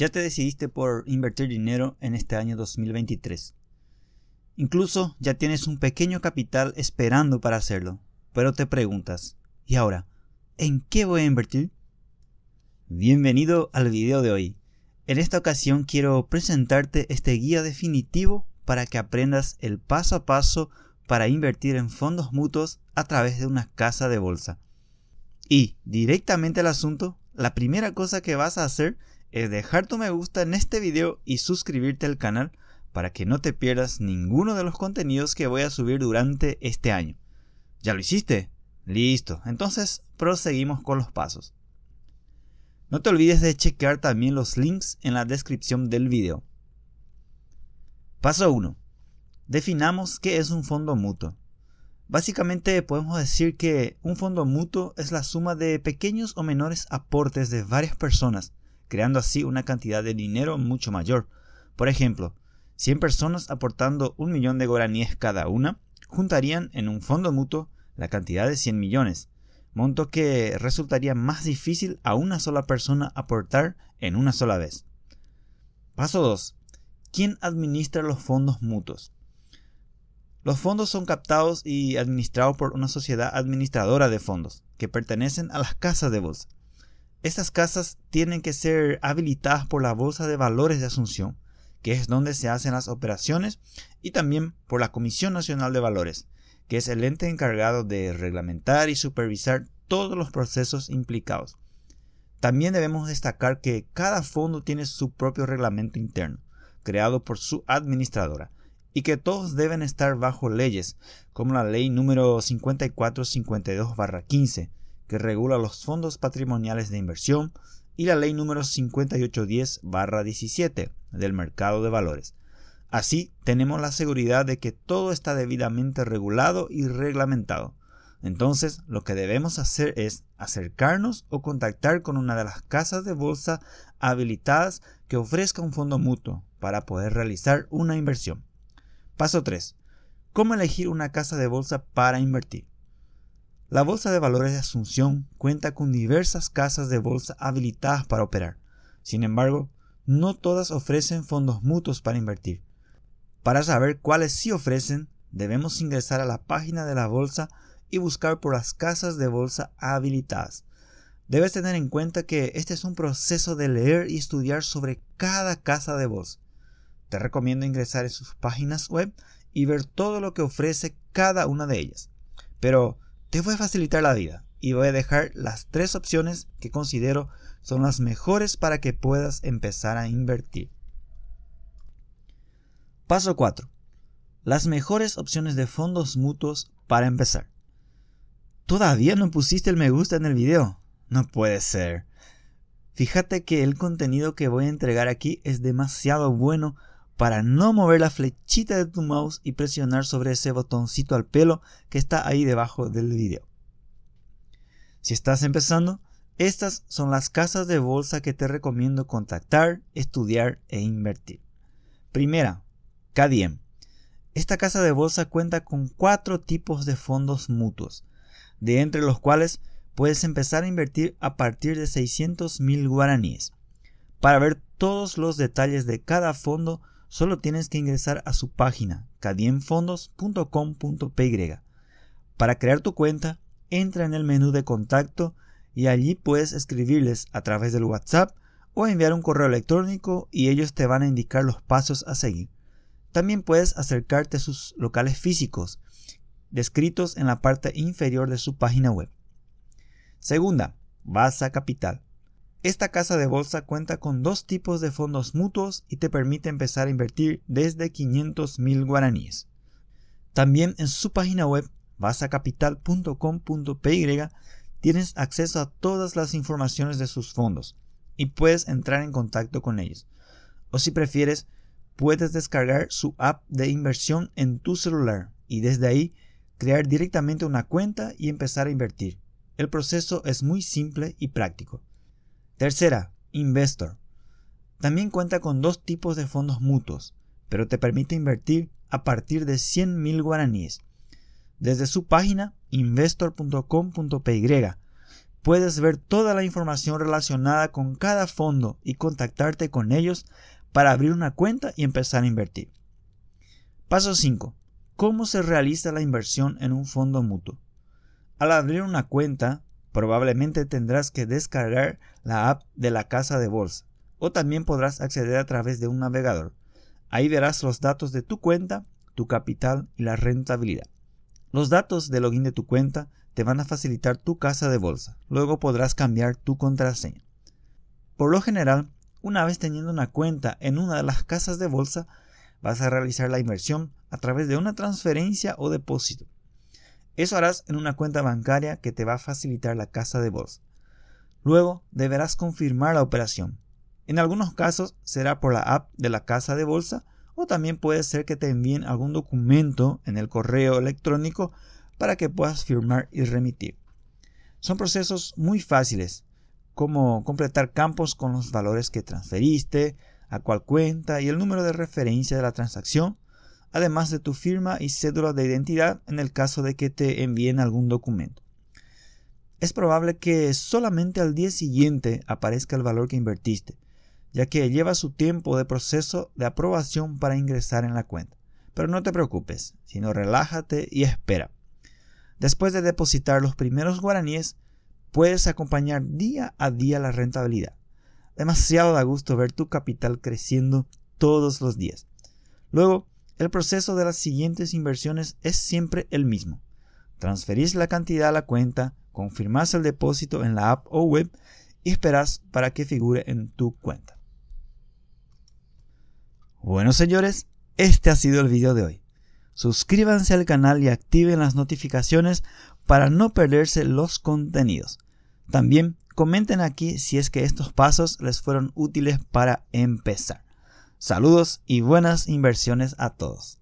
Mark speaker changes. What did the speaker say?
Speaker 1: ya te decidiste por invertir dinero en este año 2023. Incluso ya tienes un pequeño capital esperando para hacerlo, pero te preguntas, ¿y ahora? ¿En qué voy a invertir? Bienvenido al video de hoy. En esta ocasión quiero presentarte este guía definitivo para que aprendas el paso a paso para invertir en fondos mutuos a través de una casa de bolsa. Y directamente al asunto, la primera cosa que vas a hacer es dejar tu me gusta en este video y suscribirte al canal para que no te pierdas ninguno de los contenidos que voy a subir durante este año. ¿Ya lo hiciste? Listo, entonces proseguimos con los pasos. No te olvides de chequear también los links en la descripción del video. Paso 1. Definamos qué es un fondo mutuo. Básicamente podemos decir que un fondo mutuo es la suma de pequeños o menores aportes de varias personas creando así una cantidad de dinero mucho mayor. Por ejemplo, 100 personas aportando un millón de guaraníes cada una juntarían en un fondo mutuo la cantidad de 100 millones, monto que resultaría más difícil a una sola persona aportar en una sola vez. Paso 2. ¿Quién administra los fondos mutuos? Los fondos son captados y administrados por una sociedad administradora de fondos, que pertenecen a las casas de bolsa. Estas casas tienen que ser habilitadas por la Bolsa de Valores de Asunción, que es donde se hacen las operaciones, y también por la Comisión Nacional de Valores, que es el ente encargado de reglamentar y supervisar todos los procesos implicados. También debemos destacar que cada fondo tiene su propio reglamento interno, creado por su administradora, y que todos deben estar bajo leyes, como la ley número 5452-15, que regula los fondos patrimoniales de inversión y la ley número 5810-17 del mercado de valores. Así, tenemos la seguridad de que todo está debidamente regulado y reglamentado. Entonces, lo que debemos hacer es acercarnos o contactar con una de las casas de bolsa habilitadas que ofrezca un fondo mutuo para poder realizar una inversión. Paso 3. ¿Cómo elegir una casa de bolsa para invertir? La Bolsa de Valores de Asunción cuenta con diversas casas de bolsa habilitadas para operar. Sin embargo, no todas ofrecen fondos mutuos para invertir. Para saber cuáles sí ofrecen, debemos ingresar a la página de la bolsa y buscar por las casas de bolsa habilitadas. Debes tener en cuenta que este es un proceso de leer y estudiar sobre cada casa de bolsa. Te recomiendo ingresar en sus páginas web y ver todo lo que ofrece cada una de ellas. Pero te voy a facilitar la vida y voy a dejar las tres opciones que considero son las mejores para que puedas empezar a invertir. Paso 4. Las mejores opciones de fondos mutuos para empezar. Todavía no pusiste el me gusta en el video. No puede ser. Fíjate que el contenido que voy a entregar aquí es demasiado bueno para no mover la flechita de tu mouse y presionar sobre ese botoncito al pelo que está ahí debajo del video. Si estás empezando, estas son las casas de bolsa que te recomiendo contactar, estudiar e invertir. Primera, KDM. Esta casa de bolsa cuenta con cuatro tipos de fondos mutuos, de entre los cuales puedes empezar a invertir a partir de 600 mil guaraníes. Para ver todos los detalles de cada fondo, solo tienes que ingresar a su página cadienfondos.com.py. Para crear tu cuenta, entra en el menú de contacto y allí puedes escribirles a través del WhatsApp o enviar un correo electrónico y ellos te van a indicar los pasos a seguir. También puedes acercarte a sus locales físicos, descritos en la parte inferior de su página web. Segunda, vas a Capital. Esta casa de bolsa cuenta con dos tipos de fondos mutuos y te permite empezar a invertir desde 500 guaraníes. También en su página web, basacapital.com.py, tienes acceso a todas las informaciones de sus fondos y puedes entrar en contacto con ellos. O si prefieres, puedes descargar su app de inversión en tu celular y desde ahí crear directamente una cuenta y empezar a invertir. El proceso es muy simple y práctico. Tercera, Investor. También cuenta con dos tipos de fondos mutuos, pero te permite invertir a partir de 100.000 guaraníes. Desde su página investor.com.py puedes ver toda la información relacionada con cada fondo y contactarte con ellos para abrir una cuenta y empezar a invertir. Paso 5. ¿Cómo se realiza la inversión en un fondo mutuo? Al abrir una cuenta, Probablemente tendrás que descargar la app de la casa de bolsa o también podrás acceder a través de un navegador. Ahí verás los datos de tu cuenta, tu capital y la rentabilidad. Los datos de login de tu cuenta te van a facilitar tu casa de bolsa. Luego podrás cambiar tu contraseña. Por lo general, una vez teniendo una cuenta en una de las casas de bolsa, vas a realizar la inversión a través de una transferencia o depósito. Eso harás en una cuenta bancaria que te va a facilitar la casa de bolsa. Luego deberás confirmar la operación. En algunos casos será por la app de la casa de bolsa o también puede ser que te envíen algún documento en el correo electrónico para que puedas firmar y remitir. Son procesos muy fáciles, como completar campos con los valores que transferiste, a cuál cuenta y el número de referencia de la transacción además de tu firma y cédula de identidad en el caso de que te envíen algún documento. Es probable que solamente al día siguiente aparezca el valor que invertiste, ya que lleva su tiempo de proceso de aprobación para ingresar en la cuenta. Pero no te preocupes, sino relájate y espera. Después de depositar los primeros guaraníes, puedes acompañar día a día la rentabilidad. Demasiado da gusto ver tu capital creciendo todos los días. Luego, el proceso de las siguientes inversiones es siempre el mismo. Transferís la cantidad a la cuenta, confirmás el depósito en la app o web y esperás para que figure en tu cuenta. Bueno señores, este ha sido el video de hoy. Suscríbanse al canal y activen las notificaciones para no perderse los contenidos. También comenten aquí si es que estos pasos les fueron útiles para empezar. Saludos y buenas inversiones a todos.